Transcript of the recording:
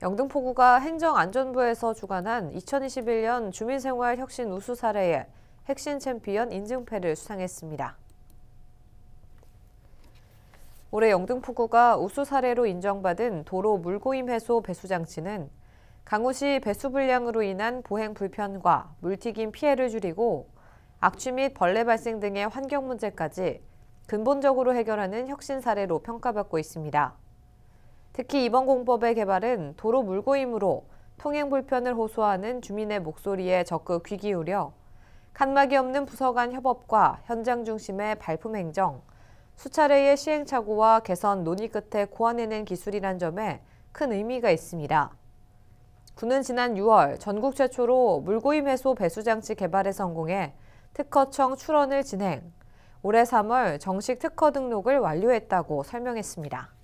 영등포구가 행정안전부에서 주관한 2021년 주민생활혁신 우수 사례의 핵심 챔피언 인증패를 수상했습니다. 올해 영등포구가 우수 사례로 인정받은 도로 물고임 해소 배수장치는 강우시 배수 불량으로 인한 보행 불편과 물튀김 피해를 줄이고 악취 및 벌레 발생 등의 환경 문제까지 근본적으로 해결하는 혁신 사례로 평가받고 있습니다. 특히 이번 공법의 개발은 도로 물고임으로 통행 불편을 호소하는 주민의 목소리에 적극 귀 기울여 칸막이 없는 부서 간 협업과 현장 중심의 발품 행정, 수차례의 시행착오와 개선 논의 끝에 고안해낸 기술이란 점에 큰 의미가 있습니다. 군은 지난 6월 전국 최초로 물고임 해소 배수장치 개발에 성공해 특허청 출원을 진행, 올해 3월 정식 특허 등록을 완료했다고 설명했습니다.